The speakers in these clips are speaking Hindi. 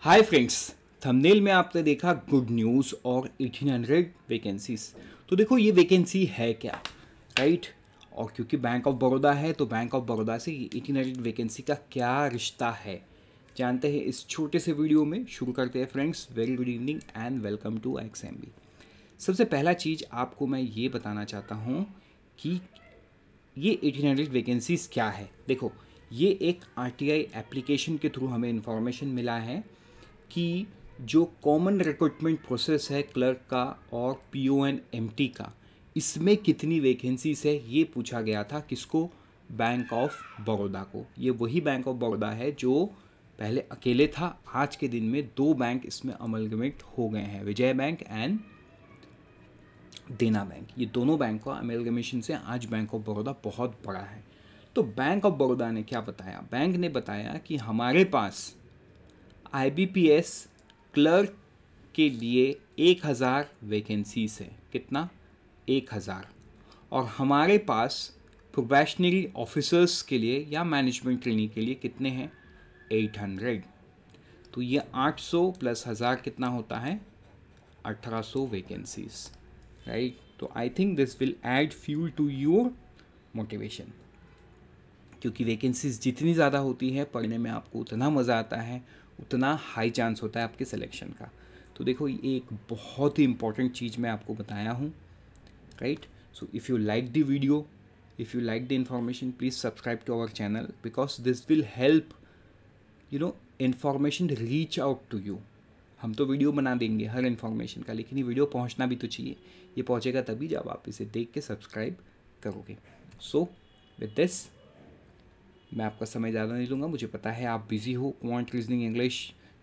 हाय फ्रेंड्स थंबनेल में आपने देखा गुड न्यूज़ और 1800 वैकेंसीज तो देखो ये वैकेंसी है क्या राइट और क्योंकि बैंक ऑफ बड़ौदा है तो बैंक ऑफ बड़ौदा से एटीन हंड्रेड वैकेंसी का क्या रिश्ता है जानते हैं इस छोटे से वीडियो में शुरू करते हैं friends very good evening and welcome to X सबसे पहला चीज़ आपको मैं ये बताना चाहता हूँ कि ये एटीन हंड्रेड वैकेंसीज़ क्या है देखो ये एक आर एप्लीकेशन के थ्रू हमें इन्फॉर्मेशन मिला है कि जो कॉमन रिक्रूटमेंट प्रोसेस है क्लर्क का और P O and M T का इसमें कितनी वैकेंसीज है ये पूछा गया था किसको बैंक ऑफ बड़ौदा को ये वही बैंक ऑफ बड़ौदा है जो पहले अकेले था आज के दिन में दो बैंक इसमें अमलगमेट हो गए हैं Vijaya bank and Dena bank ये दोनों बैंक का अमेलगमेशन से आज बैंक ऑफ बड़ौदा बहुत बड़ा है तो बैंक ऑफ बड़ौदा ने क्या बताया बैंक ने बताया कि हमारे पास एस क्लर्क के लिए एक हज़ार वैकेंसीज है कितना एक हज़ार और हमारे पास प्रोबेशनरी ऑफिसर्स के लिए या मैनेजमेंट ट्रेनिंग के लिए कितने हैं एट हंड्रेड तो ये आठ सौ प्लस हज़ार कितना होता है अठारह सौ वैकेंसीज राइट तो I think this will add fuel to your motivation क्योंकि वैकेंसीज जितनी ज़्यादा होती है पढ़ने में आपको उतना मज़ा आता है उतना हाई चांस होता है आपके सिलेक्शन का तो देखो ये एक बहुत ही इंपॉर्टेंट चीज़ मैं आपको बताया हूँ right so if you like the video if you like the information please subscribe to our channel because this will help you know information reach out to you हम तो वीडियो बना देंगे हर इन्फॉर्मेशन का लेकिन ये वीडियो पहुंचना भी तो चाहिए ये पहुंचेगा तभी जब आप इसे देख के सब्सक्राइब करोगे सो विद दिस मैं आपका समय ज़्यादा नहीं लूँगा मुझे पता है आप बिज़ी हो क्वांट रीजनिंग इंग्लिश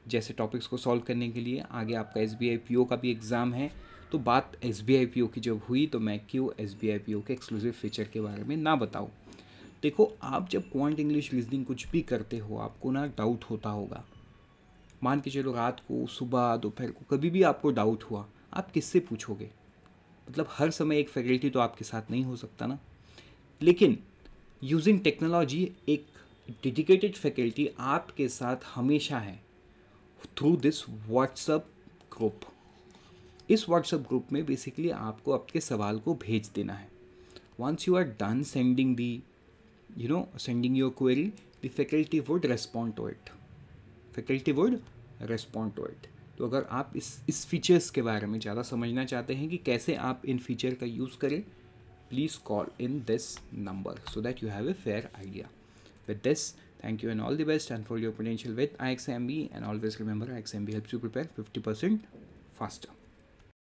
जैसे टॉपिक्स को सॉल्व करने के लिए आगे आपका एस बी का भी एग्ज़ाम है तो बात एस बी की जब हुई तो मैं क्यों एस बी के एक्सक्लूसिव फीचर के बारे में ना बताऊँ देखो आप जब क्वांट इंग्लिश रीजनिंग कुछ भी करते हो आपको ना डाउट होता होगा मान के चलो रात को सुबह दोपहर को कभी भी आपको डाउट हुआ आप किससे पूछोगे मतलब हर समय एक फैकल्टी तो आपके साथ नहीं हो सकता ना लेकिन यूजिंग टेक्नोलॉजी एक डेडिकेटेड फैकल्टी आपके साथ हमेशा है थ्रू दिस व्हाट्सअप ग्रुप इस व्हाट्सअप ग्रुप में बेसिकली आपको आपके सवाल को भेज देना है once you are done sending the you know sending your query the faculty would respond to it faculty would respond to it तो अगर आप इस इस फीचर्स के बारे में ज़्यादा समझना चाहते हैं कि कैसे आप इन फीचर का यूज़ करें please call in this number so that you have a fair idea with this thank you and all the best and for your potential with ixmb and always remember ixmb helps you prepare 50 percent faster